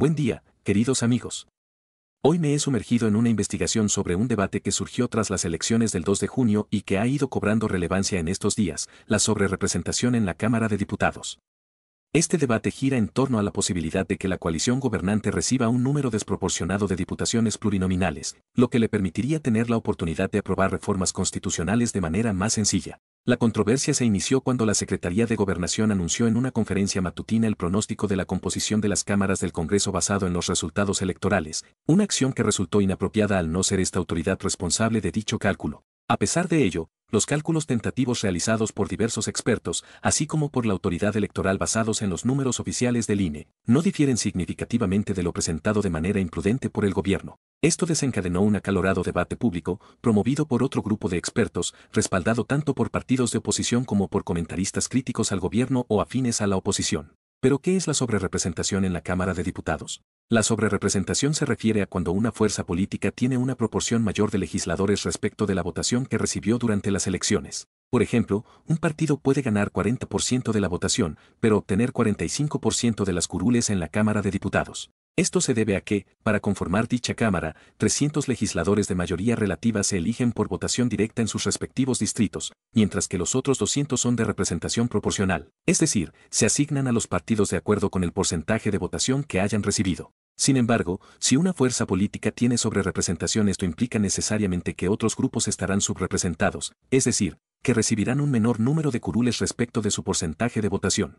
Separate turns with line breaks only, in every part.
Buen día, queridos amigos. Hoy me he sumergido en una investigación sobre un debate que surgió tras las elecciones del 2 de junio y que ha ido cobrando relevancia en estos días, la sobrerepresentación en la Cámara de Diputados. Este debate gira en torno a la posibilidad de que la coalición gobernante reciba un número desproporcionado de diputaciones plurinominales, lo que le permitiría tener la oportunidad de aprobar reformas constitucionales de manera más sencilla. La controversia se inició cuando la Secretaría de Gobernación anunció en una conferencia matutina el pronóstico de la composición de las cámaras del Congreso basado en los resultados electorales, una acción que resultó inapropiada al no ser esta autoridad responsable de dicho cálculo. A pesar de ello, los cálculos tentativos realizados por diversos expertos, así como por la autoridad electoral basados en los números oficiales del INE, no difieren significativamente de lo presentado de manera imprudente por el gobierno. Esto desencadenó un acalorado debate público, promovido por otro grupo de expertos, respaldado tanto por partidos de oposición como por comentaristas críticos al gobierno o afines a la oposición. Pero ¿qué es la sobrerepresentación en la Cámara de Diputados? La sobrerepresentación se refiere a cuando una fuerza política tiene una proporción mayor de legisladores respecto de la votación que recibió durante las elecciones. Por ejemplo, un partido puede ganar 40% de la votación, pero obtener 45% de las curules en la Cámara de Diputados. Esto se debe a que, para conformar dicha Cámara, 300 legisladores de mayoría relativa se eligen por votación directa en sus respectivos distritos, mientras que los otros 200 son de representación proporcional, es decir, se asignan a los partidos de acuerdo con el porcentaje de votación que hayan recibido. Sin embargo, si una fuerza política tiene sobrerepresentación esto implica necesariamente que otros grupos estarán subrepresentados, es decir, que recibirán un menor número de curules respecto de su porcentaje de votación.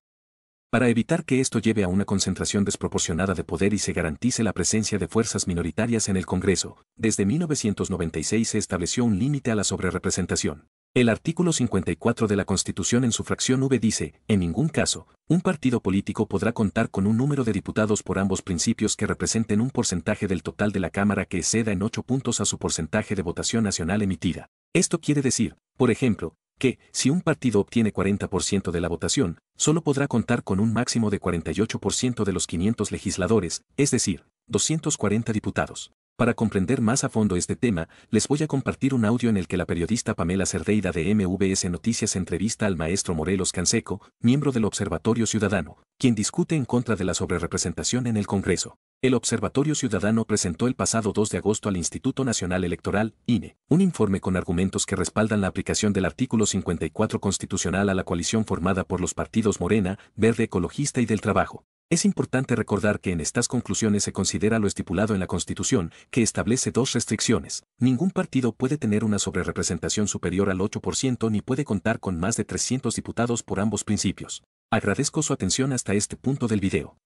Para evitar que esto lleve a una concentración desproporcionada de poder y se garantice la presencia de fuerzas minoritarias en el Congreso, desde 1996 se estableció un límite a la sobrerepresentación. El artículo 54 de la Constitución en su fracción V dice, en ningún caso, un partido político podrá contar con un número de diputados por ambos principios que representen un porcentaje del total de la Cámara que exceda en 8 puntos a su porcentaje de votación nacional emitida. Esto quiere decir, por ejemplo, que, si un partido obtiene 40% de la votación, solo podrá contar con un máximo de 48% de los 500 legisladores, es decir, 240 diputados. Para comprender más a fondo este tema, les voy a compartir un audio en el que la periodista Pamela Cerdeida de MVS Noticias entrevista al maestro Morelos Canseco, miembro del Observatorio Ciudadano, quien discute en contra de la sobrerepresentación en el Congreso. El Observatorio Ciudadano presentó el pasado 2 de agosto al Instituto Nacional Electoral, INE, un informe con argumentos que respaldan la aplicación del artículo 54 constitucional a la coalición formada por los partidos Morena, Verde Ecologista y del Trabajo. Es importante recordar que en estas conclusiones se considera lo estipulado en la Constitución, que establece dos restricciones. Ningún partido puede tener una sobrerepresentación superior al 8% ni puede contar con más de 300 diputados por ambos principios. Agradezco su atención hasta este punto del video.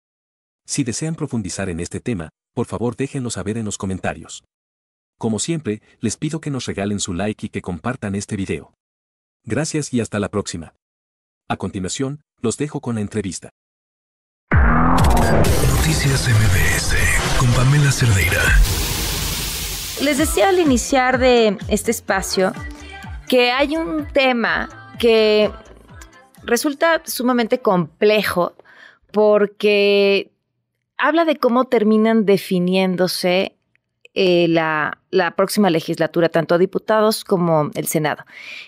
Si desean profundizar en este tema, por favor déjenlo saber en los comentarios. Como siempre, les pido que nos regalen su like y que compartan este video. Gracias y hasta la próxima. A continuación, los dejo con la entrevista.
Noticias MBS con Pamela Cerdeira. Les decía al iniciar de este espacio que hay un tema que resulta sumamente complejo porque habla de cómo terminan definiéndose eh, la, la, próxima legislatura, tanto a diputados como el Senado.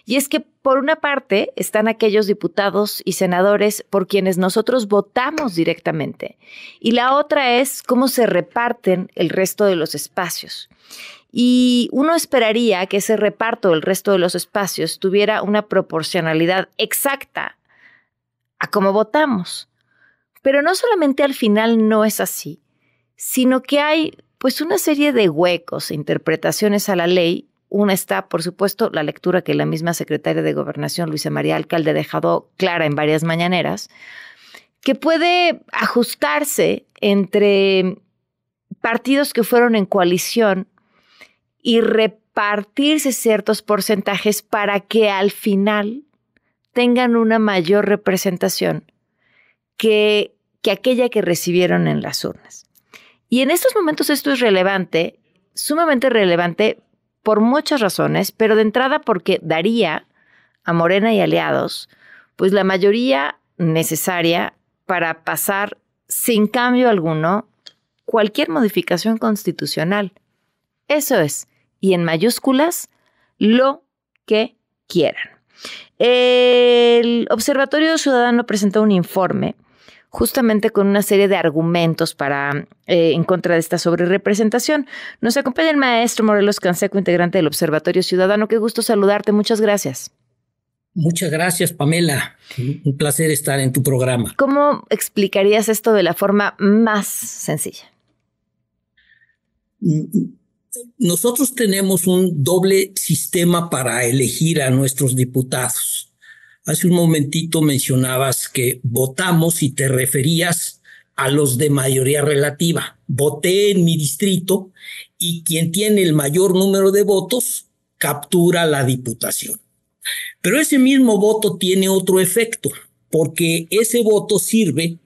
Y es que, por una parte, están aquellos diputados y senadores por quienes nosotros votamos directamente, y la otra es cómo se reparten el resto de los espacios. Y uno esperaría que ese reparto del resto de los espacios tuviera una proporcionalidad exacta a cómo votamos. Pero no solamente al final no es así, sino que hay pues una serie de huecos e interpretaciones a la ley. Una está, por supuesto, la lectura que la misma secretaria de Gobernación, Luisa María Alcalde, ha dejado clara en varias mañaneras, que puede ajustarse entre partidos que fueron en coalición y repartirse ciertos porcentajes para que al final tengan una mayor representación que que aquella que recibieron en las urnas. Y en estos momentos esto es relevante, sumamente relevante por muchas razones, pero de entrada porque daría a Morena y aliados pues la mayoría necesaria para pasar sin cambio alguno cualquier modificación constitucional. Eso es, y en mayúsculas, lo que quieran. El Observatorio Ciudadano presentó un informe justamente con una serie de argumentos para, eh, en contra de esta sobrerepresentación. Nos acompaña el maestro Morelos Canseco, integrante del Observatorio Ciudadano. Qué gusto saludarte. Muchas gracias.
Muchas gracias, Pamela. Un placer estar en tu programa.
¿Cómo explicarías esto de la forma más sencilla?
Mm, mm, nosotros tenemos un doble sistema para elegir a nuestros diputados. Hace un momentito mencionabas que votamos y te referías a los de mayoría relativa. Voté en mi distrito y quien tiene el mayor número de votos captura la diputación. Pero ese mismo voto tiene otro efecto, porque ese voto sirve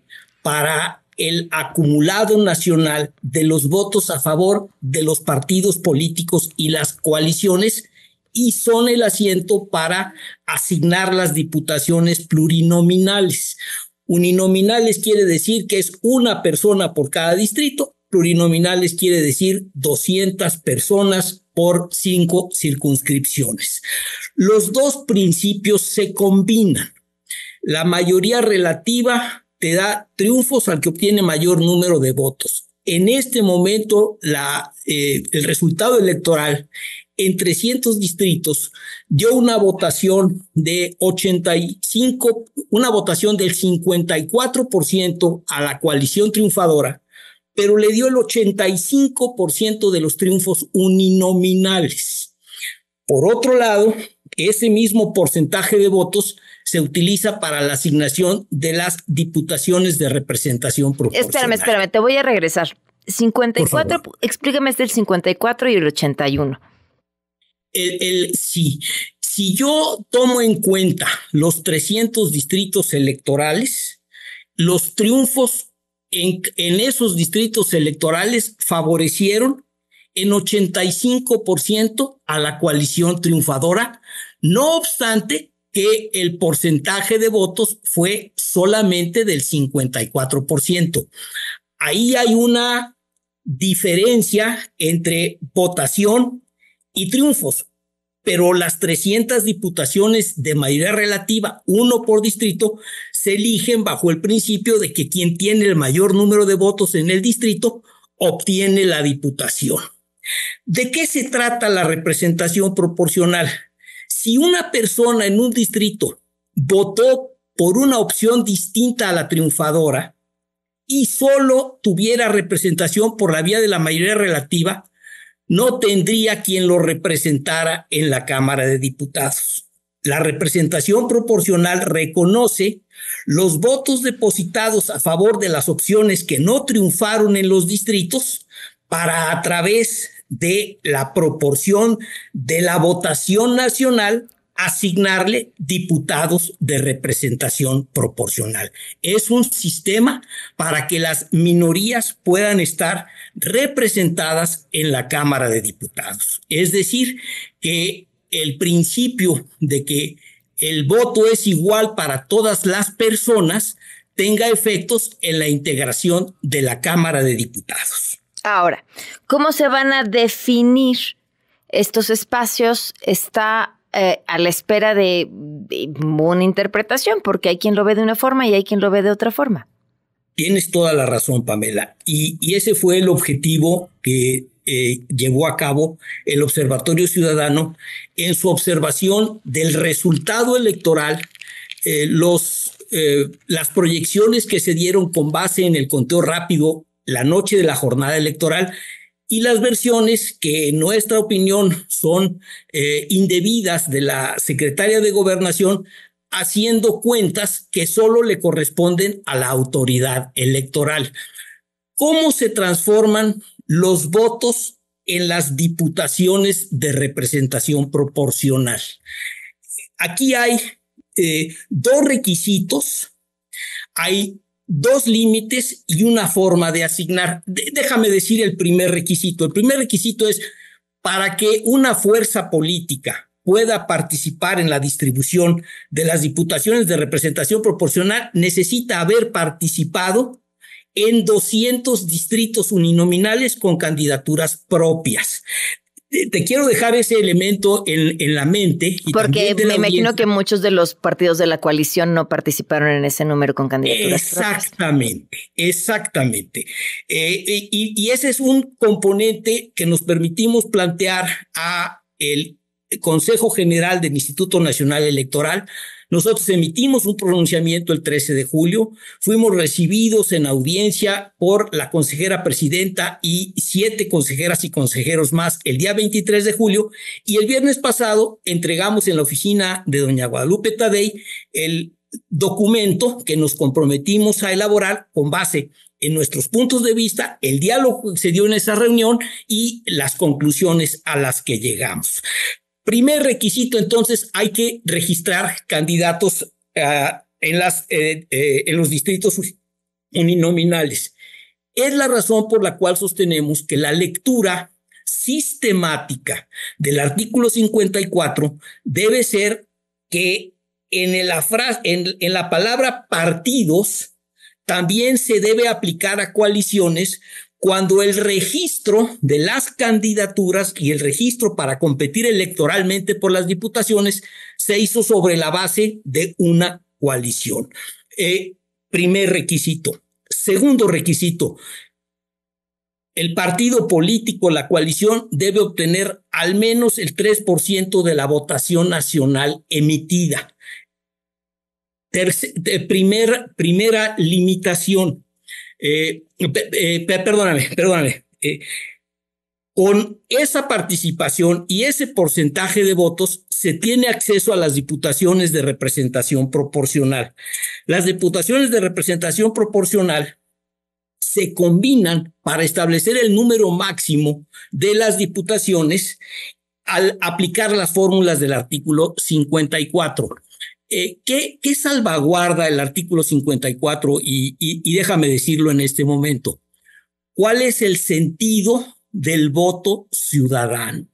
para el acumulado nacional de los votos a favor de los partidos políticos y las coaliciones y son el asiento para asignar las diputaciones plurinominales. Uninominales quiere decir que es una persona por cada distrito, plurinominales quiere decir 200 personas por cinco circunscripciones. Los dos principios se combinan. La mayoría relativa te da triunfos al que obtiene mayor número de votos. En este momento, la, eh, el resultado electoral en 300 distritos dio una votación de 85, una votación del 54% a la coalición triunfadora, pero le dio el 85% de los triunfos uninominales. Por otro lado, ese mismo porcentaje de votos se utiliza para la asignación de las diputaciones de representación proporcional. Espérame, espérame,
te voy a regresar. 54, explícame este el 54 y el 81
el, el si, yo tomo en cuenta los 300 distritos electorales, los triunfos en, en esos distritos electorales favorecieron en 85% a la coalición triunfadora, no obstante que el porcentaje de votos fue solamente del 54%. Ahí hay una diferencia entre votación y triunfos, pero las 300 diputaciones de mayoría relativa, uno por distrito, se eligen bajo el principio de que quien tiene el mayor número de votos en el distrito obtiene la diputación. ¿De qué se trata la representación proporcional? Si una persona en un distrito votó por una opción distinta a la triunfadora y solo tuviera representación por la vía de la mayoría relativa, no tendría quien lo representara en la Cámara de Diputados. La representación proporcional reconoce los votos depositados a favor de las opciones que no triunfaron en los distritos para a través de la proporción de la votación nacional asignarle diputados de representación proporcional. Es un sistema para que las minorías puedan estar representadas en la Cámara de Diputados. Es decir, que el principio de que el voto es igual para todas las personas tenga efectos en la integración de la Cámara de Diputados.
Ahora, ¿cómo se van a definir estos espacios? Está eh, a la espera de, una interpretación, porque hay quien lo ve de una forma y hay quien lo ve de otra forma.
Tienes toda la razón, Pamela. Y, ese fue el objetivo que eh, llevó a cabo el Observatorio Ciudadano en su observación del resultado electoral, eh, los, las proyecciones que se dieron con base en el conteo rápido la noche de la jornada electoral y las versiones que en nuestra opinión son eh, indebidas de la secretaria de gobernación haciendo cuentas que solo le corresponden a la autoridad electoral. ¿Cómo se transforman los votos en las diputaciones de representación proporcional? Aquí hay eh, dos requisitos. Hay dos límites y una forma de asignar. déjame decir el primer requisito. El primer requisito es para que una fuerza política pueda participar en la distribución de las diputaciones de representación proporcional, necesita haber participado en 200 distritos uninominales con candidaturas propias te quiero dejar ese elemento en, la mente. Porque me imagino que
muchos de los partidos de la coalición no participaron en ese número con candidatos.
Exactamente, exactamente. Eh, y, y, ese es un componente que nos permitimos plantear a el Consejo General del Instituto Nacional Electoral nosotros emitimos un pronunciamiento el 13 de julio, fuimos recibidos en audiencia por la consejera presidenta y siete consejeras y consejeros más el día 23 de julio y el viernes pasado entregamos en la oficina de doña Guadalupe Tadei el documento que nos comprometimos a elaborar con base en nuestros puntos de vista, el diálogo que se dio en esa reunión y las conclusiones a las que llegamos. Primer requisito, entonces, hay que registrar candidatos ah, en, las, eh, eh, en los distritos uninominales. Es la razón por la cual sostenemos que la lectura sistemática del artículo 54 debe ser que en en la palabra partidos también se debe aplicar a coaliciones cuando el registro de las candidaturas y el registro para competir electoralmente por las diputaciones se hizo sobre la base de una coalición. Eh, primer requisito. Segundo requisito, el partido político, la coalición, debe obtener al menos el 3% de la votación nacional emitida. Eh, primera limitación, eh, perdóname, eh, perdóname. Eh, con esa participación y ese porcentaje de votos se tiene acceso a las diputaciones de representación proporcional. Las diputaciones de representación proporcional se combinan para establecer el número máximo de las diputaciones al aplicar las fórmulas del artículo 54. Eh, ¿qué, salvaguarda el artículo 54? Y, déjame decirlo en este momento. ¿Cuál es el sentido del voto ciudadano?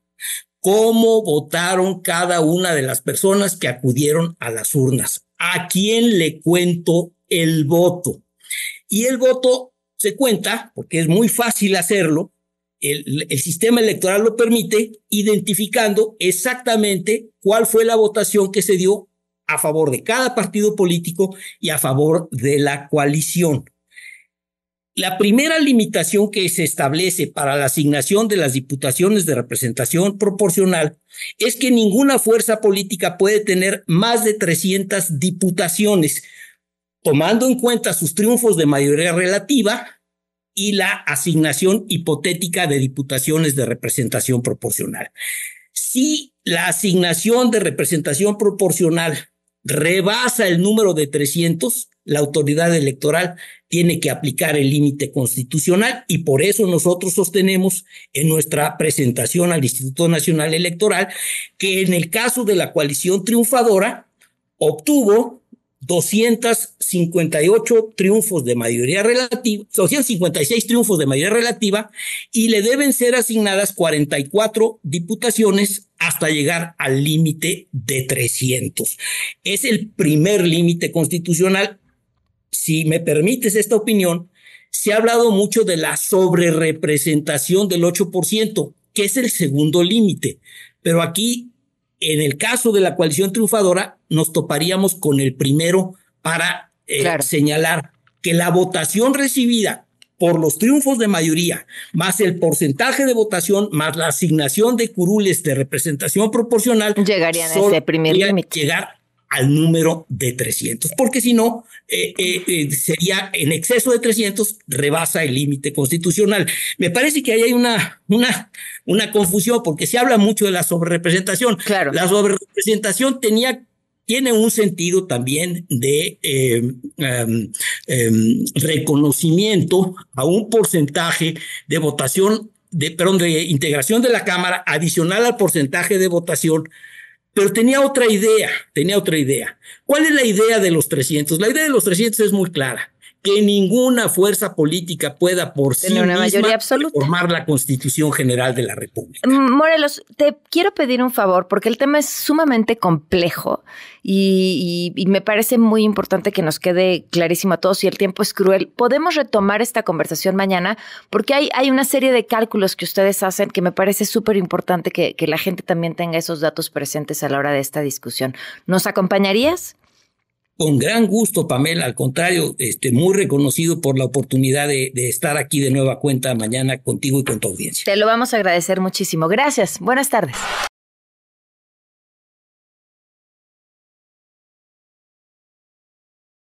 ¿Cómo votaron cada una de las personas que acudieron a las urnas? ¿A quién le cuento el voto? Y el voto se cuenta, porque es muy fácil hacerlo, el, sistema electoral lo permite, identificando exactamente cuál fue la votación que se dio a favor de cada partido político y a favor de la coalición. La primera limitación que se establece para la asignación de las diputaciones de representación proporcional es que ninguna fuerza política puede tener más de 300 diputaciones, tomando en cuenta sus triunfos de mayoría relativa y la asignación hipotética de diputaciones de representación proporcional. Si la asignación de representación proporcional rebasa el número de 300, la autoridad electoral tiene que aplicar el límite constitucional y por eso nosotros sostenemos en nuestra presentación al Instituto Nacional Electoral que en el caso de la coalición triunfadora obtuvo 258 triunfos de mayoría relativa, 256 triunfos de mayoría relativa y le deben ser asignadas 44 diputaciones hasta llegar al límite de 300. Es el primer límite constitucional. Si me permites esta opinión, se ha hablado mucho de la sobrerepresentación del 8%, que es el segundo límite. Pero aquí, en el caso de la coalición triunfadora, nos toparíamos con el primero para eh, señalar que la votación recibida por los triunfos de mayoría, más el porcentaje de votación, más la asignación de curules de representación proporcional, llegarían a primer límite. Llegar al número de 300, porque si no, eh, eh, eh, sería en exceso de 300, rebasa el límite constitucional. Me parece que ahí hay una, una, una confusión, porque se habla mucho de la sobrerepresentación. Claro. La sobrerepresentación tenía tiene un sentido también de em, em, em, reconocimiento a un porcentaje de votación, de, perdón, de integración de la Cámara adicional al porcentaje de votación, pero tenía otra idea, tenía otra idea. ¿Cuál es la idea de los 300? La idea de los 300 es muy clara que ninguna fuerza política pueda por sí misma formar la Constitución General de la República.
Morelos, te quiero pedir un favor porque el tema es sumamente complejo y, me parece muy importante que nos quede clarísimo a todos y el tiempo es cruel. Podemos retomar esta conversación mañana porque hay, hay una serie de cálculos que ustedes hacen que me parece súper importante que la gente también tenga esos datos presentes a la hora de esta discusión. ¿Nos acompañarías?
Con gran gusto, Pamela, al contrario, este, muy reconocido por la oportunidad de, de estar aquí de nueva cuenta mañana contigo y con tu audiencia.
Te lo vamos a agradecer muchísimo. Gracias. Buenas tardes.